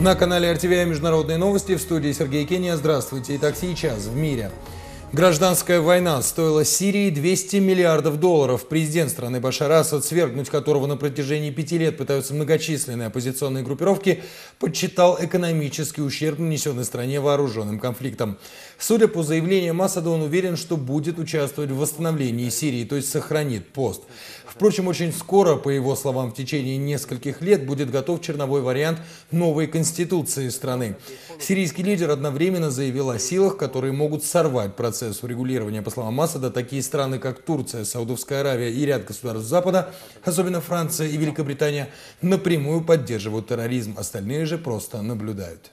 На канале RTVI Международные новости в студии Сергей Кения. Здравствуйте. Итак, сейчас в мире. Гражданская война стоила Сирии 200 миллиардов долларов. Президент страны Башар Асад, свергнуть которого на протяжении пяти лет пытаются многочисленные оппозиционные группировки, подсчитал экономический ущерб, нанесенный стране вооруженным конфликтом. Судя по заявлениям Асада, он уверен, что будет участвовать в восстановлении Сирии, то есть сохранит пост. Впрочем, очень скоро, по его словам, в течение нескольких лет будет готов черновой вариант новой конституции страны. Сирийский лидер одновременно заявил о силах, которые могут сорвать процесс процессу регулирования, по словам Масада, такие страны, как Турция, Саудовская Аравия и ряд государств Запада, особенно Франция и Великобритания, напрямую поддерживают терроризм, остальные же просто наблюдают.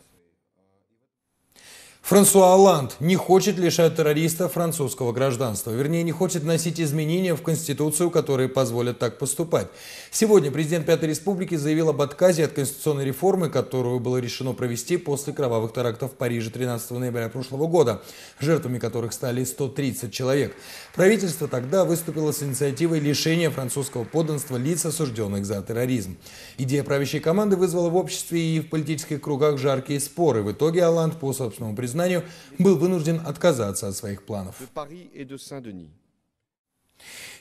Франсуа Оланд не хочет лишать террориста французского гражданства. Вернее, не хочет вносить изменения в Конституцию, которые позволят так поступать. Сегодня президент Пятой Республики заявил об отказе от конституционной реформы, которую было решено провести после кровавых терактов в Париже 13 ноября прошлого года, жертвами которых стали 130 человек. Правительство тогда выступило с инициативой лишения французского подданства лиц, осужденных за терроризм. Идея правящей команды вызвала в обществе и в политических кругах жаркие споры. В итоге Оланд, по собственному признанию, признанию, был вынужден отказаться от своих планов.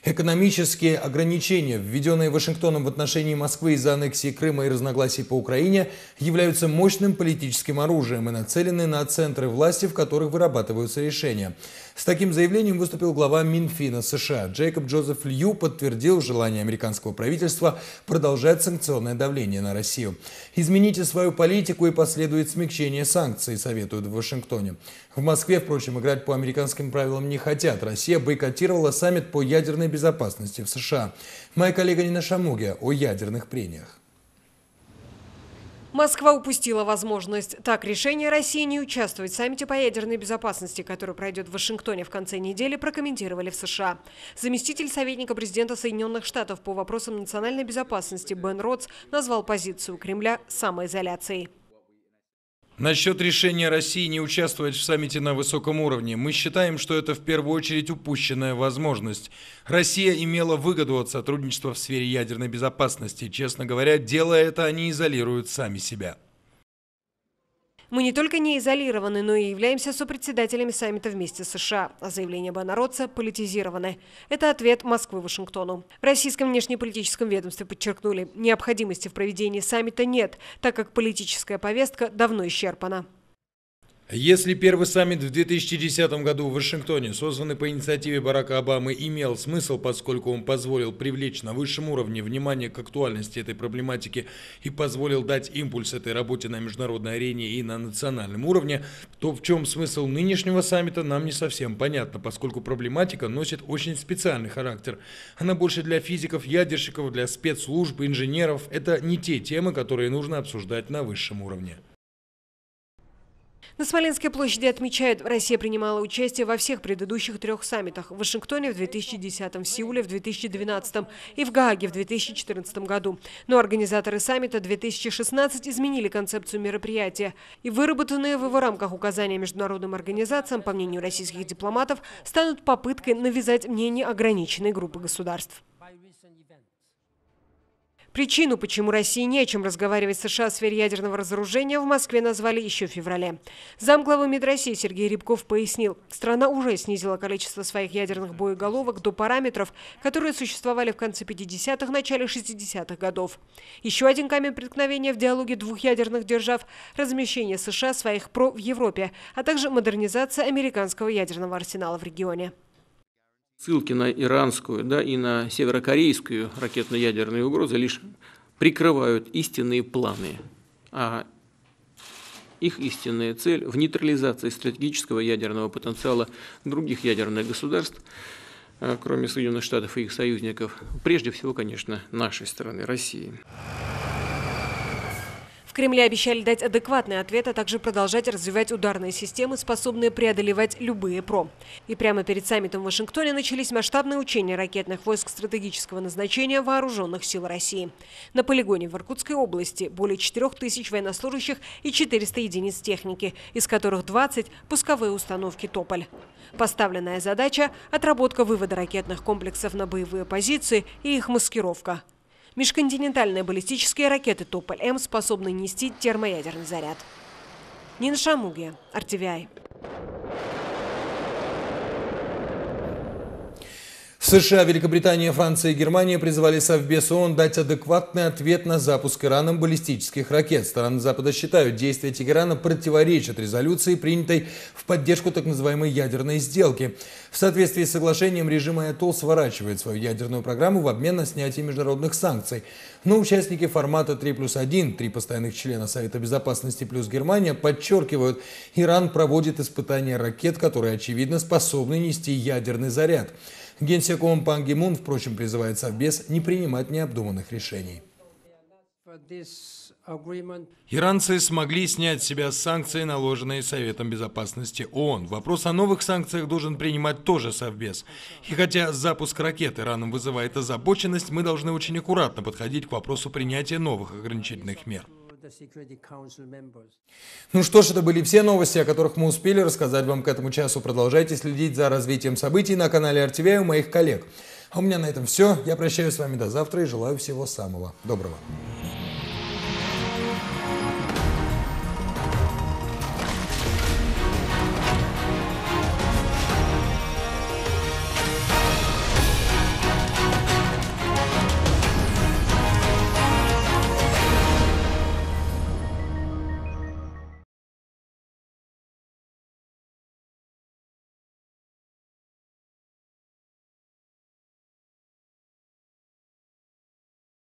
Экономические ограничения, введенные Вашингтоном в отношении Москвы из-за аннексии Крыма и разногласий по Украине, являются мощным политическим оружием и нацелены на центры власти, в которых вырабатываются решения. С таким заявлением выступил глава Минфина США. Джейкоб Джозеф Лью подтвердил желание американского правительства продолжать санкционное давление на Россию. «Измените свою политику и последует смягчение санкций», советуют в Вашингтоне. В Москве, впрочем, играть по американским правилам не хотят. Россия бойкотировала саммит по ядерной безопасности в США. Моя коллега Нина Шамуги о ядерных прениях. Москва упустила возможность. Так, решение России не участвовать в саммите по ядерной безопасности, который пройдет в Вашингтоне в конце недели, прокомментировали в США. Заместитель советника президента Соединенных Штатов по вопросам национальной безопасности Бен Ротс назвал позицию Кремля самоизоляцией. Насчет решения России не участвовать в саммите на высоком уровне, мы считаем, что это в первую очередь упущенная возможность. Россия имела выгоду от сотрудничества в сфере ядерной безопасности. Честно говоря, делая это, они изолируют сами себя. Мы не только не изолированы, но и являемся сопредседателями саммита вместе с США, а заявления Бонародца политизированы. Это ответ Москвы Вашингтону. В российском внешнеполитическом ведомстве подчеркнули, необходимости в проведении саммита нет, так как политическая повестка давно исчерпана. Если первый саммит в 2010 году в Вашингтоне, созданный по инициативе Барака Обамы, имел смысл, поскольку он позволил привлечь на высшем уровне внимание к актуальности этой проблематики и позволил дать импульс этой работе на международной арене и на национальном уровне, то в чем смысл нынешнего саммита нам не совсем понятно, поскольку проблематика носит очень специальный характер. Она больше для физиков, ядерщиков, для спецслужб, инженеров. Это не те темы, которые нужно обсуждать на высшем уровне. На Смоленской площади отмечают, Россия принимала участие во всех предыдущих трех саммитах – в Вашингтоне в 2010, в Сеуле в 2012 и в Гааге в 2014 году. Но организаторы саммита 2016 изменили концепцию мероприятия. И выработанные в его рамках указания международным организациям, по мнению российских дипломатов, станут попыткой навязать мнение ограниченной группы государств. Причину, почему России нечем разговаривать с США в сфере ядерного разоружения, в Москве назвали еще в феврале. Замглавы МИД России Сергей Рябков пояснил, страна уже снизила количество своих ядерных боеголовок до параметров, которые существовали в конце 50-х, начале 60-х годов. Еще один камень преткновения в диалоге двух ядерных держав – размещение США своих ПРО в Европе, а также модернизация американского ядерного арсенала в регионе ссылки на иранскую да, и на северокорейскую ракетно-ядерные угрозы лишь прикрывают истинные планы, а их истинная цель в нейтрализации стратегического ядерного потенциала других ядерных государств, э, кроме Соединенных Штатов и их союзников, прежде всего, конечно, нашей страны, России. Кремле обещали дать адекватный ответ, а также продолжать развивать ударные системы, способные преодолевать любые ПРО. И прямо перед саммитом в Вашингтоне начались масштабные учения ракетных войск стратегического назначения Вооруженных сил России. На полигоне в Иркутской области более 4 тысяч военнослужащих и 400 единиц техники, из которых 20 – пусковые установки «Тополь». Поставленная задача – отработка вывода ракетных комплексов на боевые позиции и их маскировка – Межконтинентальные баллистические ракеты «Тополь-М» способны нести термоядерный заряд. Нина Шамуги, RTVI. США, Великобритания, Франция и Германия призвали Совбез ООН дать адекватный ответ на запуск Ираном баллистических ракет. Стороны Запада считают, действия Тегерана противоречат резолюции, принятой в поддержку так называемой ядерной сделки. В соответствии с соглашением режим Аятол сворачивает свою ядерную программу в обмен на снятие международных санкций. Но участники формата 3 плюс 1, три постоянных члена Совета Безопасности плюс Германия, подчеркивают, Иран проводит испытания ракет, которые, очевидно, способны нести ядерный заряд. Генсек ООН Пан Ги Мун, впрочем, призывает Совбез не принимать необдуманных решений. Иранцы смогли снять с себя санкции, наложенные Советом Безопасности ООН. Вопрос о новых санкциях должен принимать тоже Совбез. И хотя запуск ракет Ираном вызывает озабоченность, мы должны очень аккуратно подходить к вопросу принятия новых ограничительных мер. Ну что ж, это были все новости, о которых мы успели рассказать вам к этому часу. Продолжайте следить за развитием событий на канале RTVI у моих коллег. А у меня на этом все. Я прощаюсь с вами до завтра и желаю всего самого доброго.